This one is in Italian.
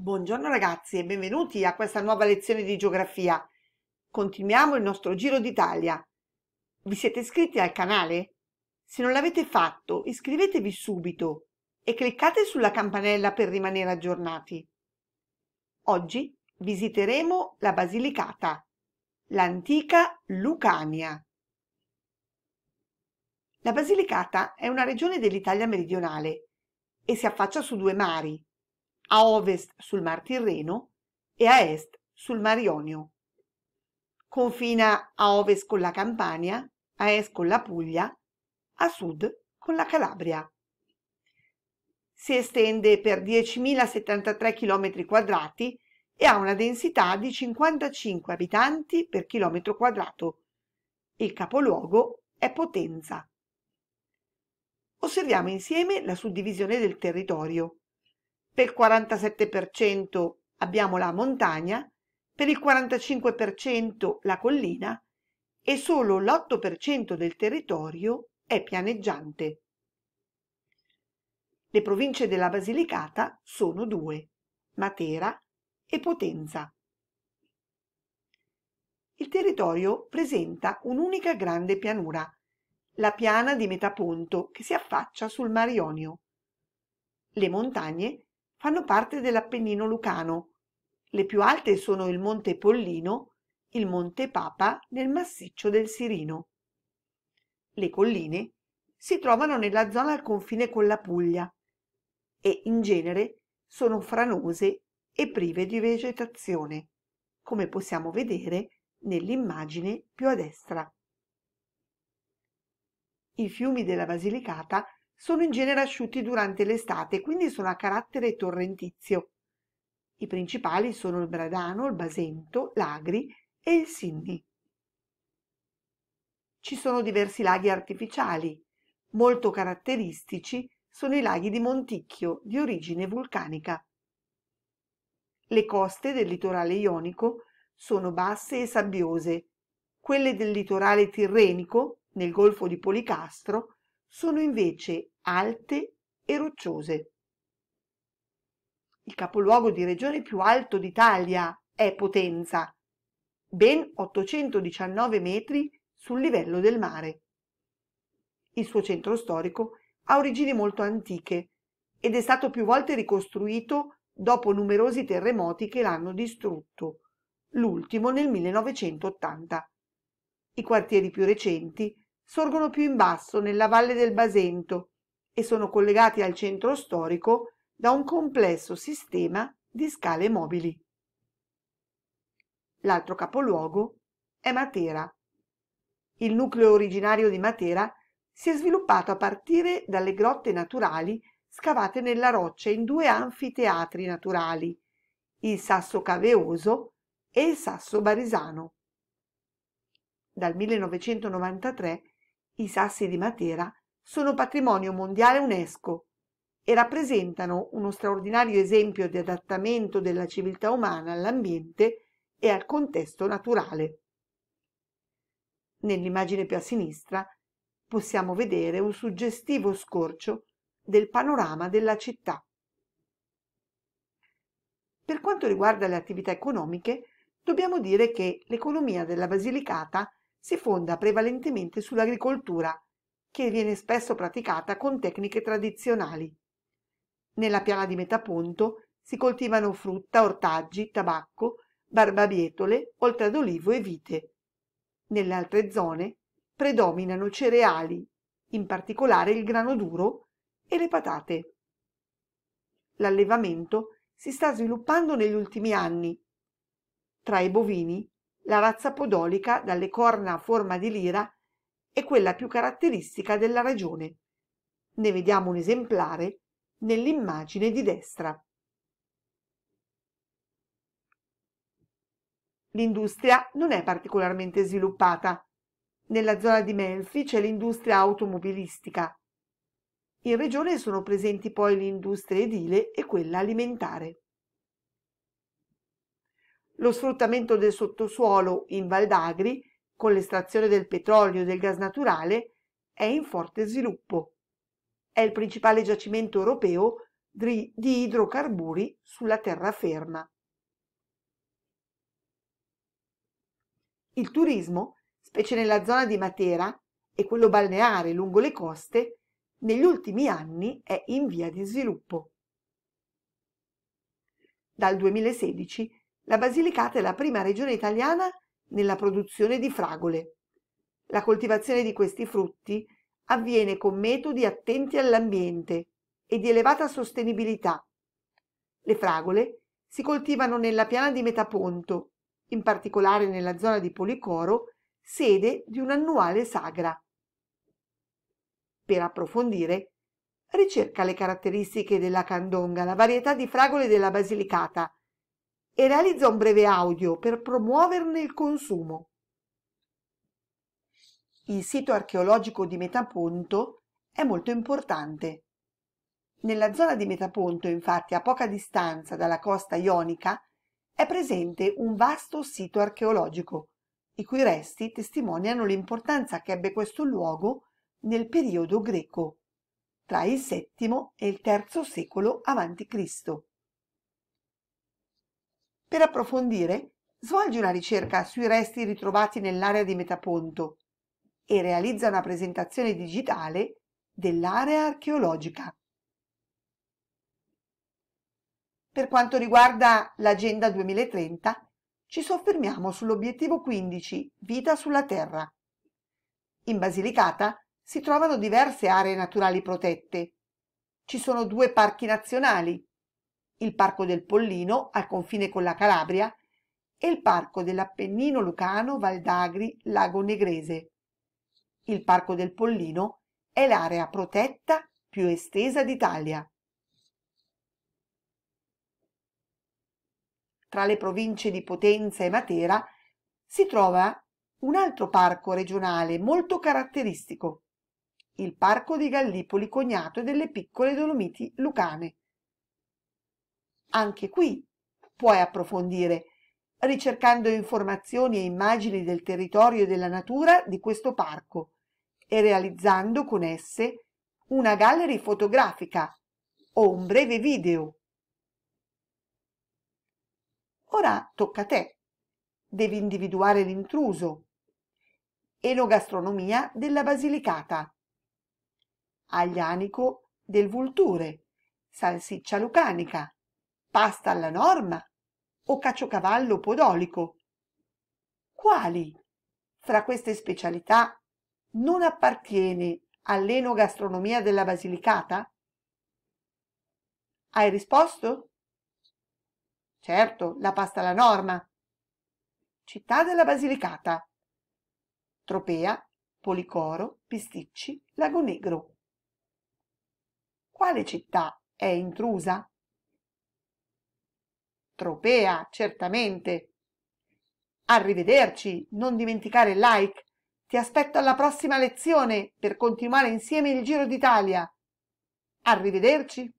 Buongiorno ragazzi e benvenuti a questa nuova lezione di geografia. Continuiamo il nostro giro d'Italia. Vi siete iscritti al canale? Se non l'avete fatto, iscrivetevi subito e cliccate sulla campanella per rimanere aggiornati. Oggi visiteremo la Basilicata, l'antica Lucania. La Basilicata è una regione dell'Italia meridionale e si affaccia su due mari, a ovest sul Mar Tirreno e a est sul Mar Ionio. Confina a ovest con la Campania, a est con la Puglia, a sud con la Calabria. Si estende per 10.073 km quadrati e ha una densità di 55 abitanti per chilometro quadrato. Il capoluogo è Potenza. Osserviamo insieme la suddivisione del territorio per il 47% abbiamo la montagna, per il 45% la collina e solo l'8% del territorio è pianeggiante. Le province della Basilicata sono due, Matera e Potenza. Il territorio presenta un'unica grande pianura, la piana di Metaponto che si affaccia sul Mar Ionio. Le montagne fanno parte dell'Appennino lucano. Le più alte sono il Monte Pollino, il Monte Papa nel massiccio del Sirino. Le colline si trovano nella zona al confine con la Puglia e in genere sono franose e prive di vegetazione, come possiamo vedere nell'immagine più a destra. I fiumi della Basilicata sono in genere asciutti durante l'estate e quindi sono a carattere torrentizio. I principali sono il Bradano, il Basento, l'Agri e il Sinni. Ci sono diversi laghi artificiali. Molto caratteristici sono i laghi di Monticchio, di origine vulcanica. Le coste del litorale ionico sono basse e sabbiose, quelle del litorale tirrenico, nel golfo di Policastro, sono invece alte e rocciose. Il capoluogo di regione più alto d'Italia è Potenza, ben 819 metri sul livello del mare. Il suo centro storico ha origini molto antiche ed è stato più volte ricostruito dopo numerosi terremoti che l'hanno distrutto, l'ultimo nel 1980. I quartieri più recenti sorgono più in basso nella valle del Basento e sono collegati al centro storico da un complesso sistema di scale mobili. L'altro capoluogo è Matera. Il nucleo originario di Matera si è sviluppato a partire dalle grotte naturali scavate nella roccia in due anfiteatri naturali, il Sasso Caveoso e il Sasso Barisano. Dal 1993 i sassi di Matera sono patrimonio mondiale UNESCO e rappresentano uno straordinario esempio di adattamento della civiltà umana all'ambiente e al contesto naturale. Nell'immagine più a sinistra possiamo vedere un suggestivo scorcio del panorama della città. Per quanto riguarda le attività economiche, dobbiamo dire che l'economia della Basilicata è si fonda prevalentemente sull'agricoltura, che viene spesso praticata con tecniche tradizionali. Nella piana di Metaponto si coltivano frutta, ortaggi, tabacco, barbabietole, oltre ad olivo e vite. Nelle altre zone predominano cereali, in particolare il grano duro e le patate. L'allevamento si sta sviluppando negli ultimi anni. Tra i bovini la razza podolica dalle corna a forma di lira è quella più caratteristica della regione. Ne vediamo un esemplare nell'immagine di destra. L'industria non è particolarmente sviluppata. Nella zona di Melfi c'è l'industria automobilistica. In regione sono presenti poi l'industria edile e quella alimentare lo sfruttamento del sottosuolo in Val d'Agri, con l'estrazione del petrolio e del gas naturale, è in forte sviluppo. È il principale giacimento europeo di idrocarburi sulla terraferma. Il turismo, specie nella zona di Matera e quello balneare lungo le coste, negli ultimi anni è in via di sviluppo. Dal 2016 la Basilicata è la prima regione italiana nella produzione di fragole. La coltivazione di questi frutti avviene con metodi attenti all'ambiente e di elevata sostenibilità. Le fragole si coltivano nella piana di Metaponto, in particolare nella zona di Policoro, sede di un'annuale sagra. Per approfondire, ricerca le caratteristiche della candonga, la varietà di fragole della Basilicata, e realizza un breve audio per promuoverne il consumo. Il sito archeologico di Metaponto è molto importante. Nella zona di Metaponto, infatti, a poca distanza dalla costa ionica, è presente un vasto sito archeologico, i cui resti testimoniano l'importanza che ebbe questo luogo nel periodo greco, tra il VII e il III secolo a.C. Per approfondire, svolge una ricerca sui resti ritrovati nell'area di Metaponto e realizza una presentazione digitale dell'area archeologica. Per quanto riguarda l'Agenda 2030, ci soffermiamo sull'obiettivo 15, Vita sulla Terra. In Basilicata si trovano diverse aree naturali protette. Ci sono due parchi nazionali, il Parco del Pollino al confine con la Calabria e il Parco dell'Appennino Lucano, Valdagri Lago Negrese. Il Parco del Pollino è l'area protetta più estesa d'Italia. Tra le province di Potenza e Matera si trova un altro parco regionale molto caratteristico, il Parco di Gallipoli Cognato delle Piccole Dolomiti Lucane anche qui puoi approfondire ricercando informazioni e immagini del territorio e della natura di questo parco e realizzando con esse una gallery fotografica o un breve video. Ora tocca a te. Devi individuare l'intruso. Enogastronomia della Basilicata. Aglianico del Vulture. Salsiccia lucanica pasta alla norma o caciocavallo podolico. Quali? Fra queste specialità non appartiene all'enogastronomia della Basilicata? Hai risposto? Certo, la pasta alla norma. Città della Basilicata. Tropea, Policoro, Pisticci, Lago Negro. Quale città è intrusa? Tropea, certamente. Arrivederci, non dimenticare il like. Ti aspetto alla prossima lezione per continuare insieme il Giro d'Italia. Arrivederci.